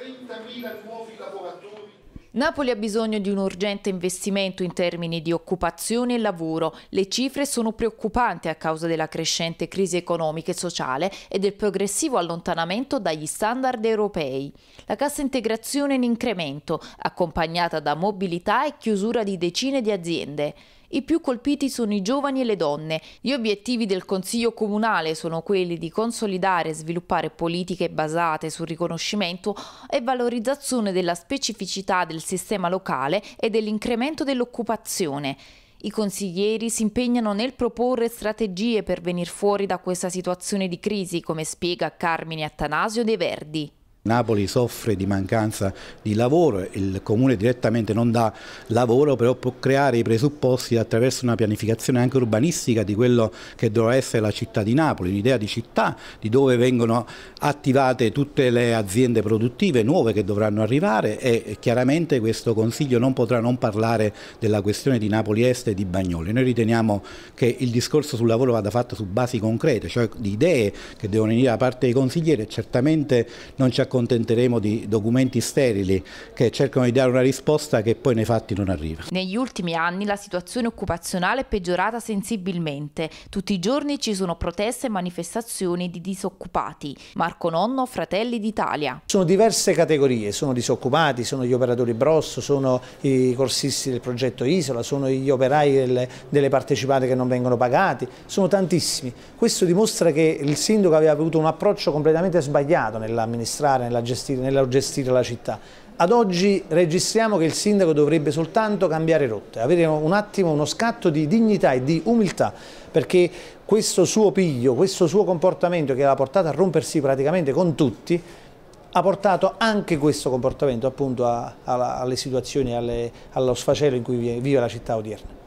30.000 nuovi lavoratori Napoli ha bisogno di un urgente investimento in termini di occupazione e lavoro. Le cifre sono preoccupanti a causa della crescente crisi economica e sociale e del progressivo allontanamento dagli standard europei. La cassa integrazione è in incremento, accompagnata da mobilità e chiusura di decine di aziende. I più colpiti sono i giovani e le donne. Gli obiettivi del Consiglio Comunale sono quelli di consolidare e sviluppare politiche basate sul riconoscimento e valorizzazione della specificità del sistema locale e dell'incremento dell'occupazione. I consiglieri si impegnano nel proporre strategie per venire fuori da questa situazione di crisi, come spiega Carmine Attanasio De Verdi. Napoli soffre di mancanza di lavoro, il comune direttamente non dà lavoro, però può creare i presupposti attraverso una pianificazione anche urbanistica di quello che dovrà essere la città di Napoli, un'idea di città di dove vengono attivate tutte le aziende produttive nuove che dovranno arrivare e chiaramente questo Consiglio non potrà non parlare della questione di Napoli Est e di Bagnoli. Noi riteniamo che il discorso sul lavoro vada fatto su basi concrete, cioè di idee che devono venire da parte dei consiglieri e certamente non ci accorgiamo accontenteremo di documenti sterili che cercano di dare una risposta che poi nei fatti non arriva. Negli ultimi anni la situazione occupazionale è peggiorata sensibilmente. Tutti i giorni ci sono proteste e manifestazioni di disoccupati. Marco Nonno, Fratelli d'Italia. Sono diverse categorie, sono disoccupati, sono gli operatori Brosso, sono i corsisti del progetto Isola, sono gli operai delle, delle partecipate che non vengono pagati, sono tantissimi. Questo dimostra che il sindaco aveva avuto un approccio completamente sbagliato nell'amministrare centrale nella gestire, nella gestire la città. Ad oggi registriamo che il sindaco dovrebbe soltanto cambiare rotte, avere un attimo uno scatto di dignità e di umiltà, perché questo suo piglio, questo suo comportamento che l'ha portato a rompersi praticamente con tutti, ha portato anche questo comportamento appunto a, a, alle situazioni, alle, allo sfacelo in cui vive la città odierna.